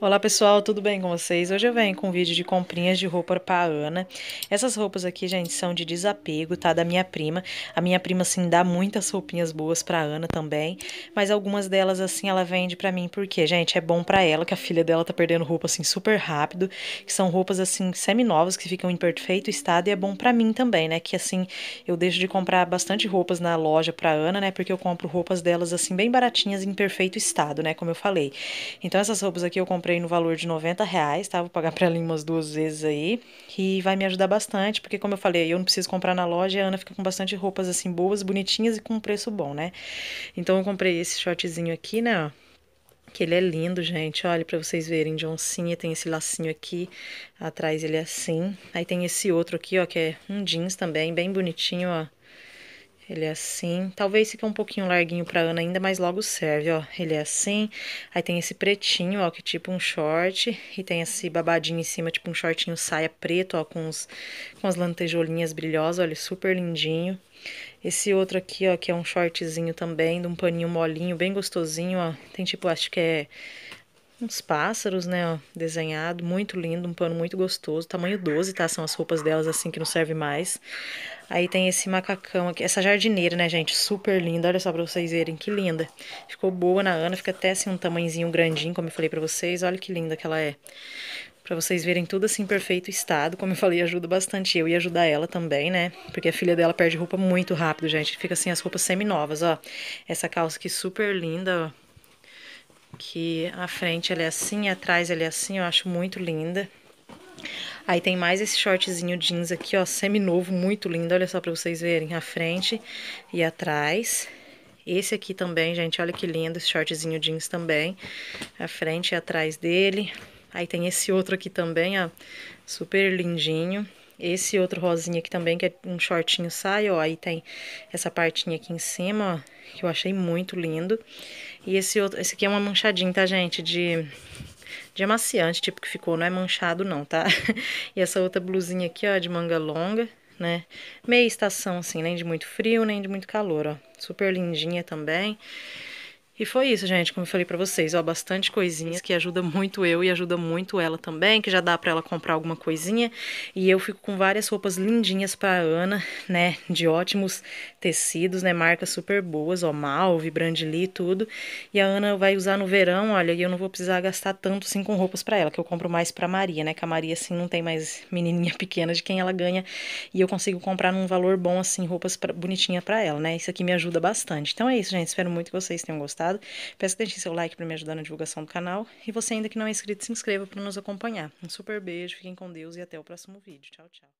Olá pessoal, tudo bem com vocês? Hoje eu venho com um vídeo de comprinhas de roupa pra Ana. Essas roupas aqui, gente, são de desapego, tá? Da minha prima. A minha prima, assim, dá muitas roupinhas boas pra Ana também, mas algumas delas, assim, ela vende pra mim porque, gente, é bom pra ela, que a filha dela tá perdendo roupa, assim, super rápido, que são roupas, assim, semi-novas, que ficam em perfeito estado, e é bom pra mim também, né? Que, assim, eu deixo de comprar bastante roupas na loja pra Ana, né? Porque eu compro roupas delas, assim, bem baratinhas, em perfeito estado, né? Como eu falei. Então essas roupas aqui eu comprei comprei no valor de 90 reais, tá? Vou pagar para ela umas duas vezes aí. E vai me ajudar bastante, porque como eu falei, eu não preciso comprar na loja, a Ana fica com bastante roupas assim boas, bonitinhas e com um preço bom, né? Então eu comprei esse shortzinho aqui, né? Que ele é lindo, gente. Olha para vocês verem de oncinha, tem esse lacinho aqui, atrás ele é assim. Aí tem esse outro aqui, ó, que é um jeans também, bem bonitinho, ó ele é assim. Talvez fique um pouquinho larguinho pra Ana ainda, mas logo serve, ó. Ele é assim. Aí tem esse pretinho, ó, que é tipo um short. E tem esse babadinho em cima, tipo um shortinho saia preto, ó, com, os, com as lantejolinhas brilhosas. Olha, super lindinho. Esse outro aqui, ó, que é um shortzinho também, de um paninho molinho, bem gostosinho, ó. Tem tipo, acho que é uns pássaros, né, ó, desenhado, muito lindo, um pano muito gostoso, tamanho 12, tá, são as roupas delas assim que não serve mais. Aí tem esse macacão aqui, essa jardineira, né, gente, super linda, olha só pra vocês verem, que linda. Ficou boa na Ana, fica até assim um tamanhozinho grandinho, como eu falei pra vocês, olha que linda que ela é. Pra vocês verem tudo assim, perfeito estado, como eu falei, ajuda bastante eu e ajudar ela também, né, porque a filha dela perde roupa muito rápido, gente, fica assim as roupas semi-novas, ó. Essa calça aqui super linda, ó que a frente ela é assim, atrás ela é assim, eu acho muito linda. Aí tem mais esse shortzinho jeans aqui, ó, semi-novo, muito lindo, olha só pra vocês verem a frente e atrás. Esse aqui também, gente, olha que lindo, esse shortzinho jeans também, a frente e atrás dele. Aí tem esse outro aqui também, ó, super lindinho. Esse outro rosinha aqui também, que é um shortinho sai, ó. Aí tem essa partinha aqui em cima, ó, que eu achei muito lindo. E esse outro, esse aqui é uma manchadinha, tá, gente? De, de amaciante, tipo que ficou, não é manchado não, tá? e essa outra blusinha aqui, ó, de manga longa, né? Meia estação, assim, nem de muito frio, nem de muito calor, ó. Super lindinha também. E foi isso, gente, como eu falei para vocês, ó, bastante coisinhas que ajuda muito eu e ajuda muito ela também, que já dá para ela comprar alguma coisinha. E eu fico com várias roupas lindinhas para Ana, né, de ótimos tecidos, né, marcas super boas, ó, Malve, Brandly, tudo. E a Ana vai usar no verão, olha, e eu não vou precisar gastar tanto assim com roupas para ela, que eu compro mais para Maria, né, que a Maria assim não tem mais menininha pequena de quem ela ganha e eu consigo comprar num valor bom assim roupas pra, bonitinha para ela, né? Isso aqui me ajuda bastante. Então é isso, gente, espero muito que vocês tenham gostado gostado. Peço que deixem seu like para me ajudar na divulgação do canal. E você ainda que não é inscrito, se inscreva para nos acompanhar. Um super beijo, fiquem com Deus e até o próximo vídeo. Tchau, tchau.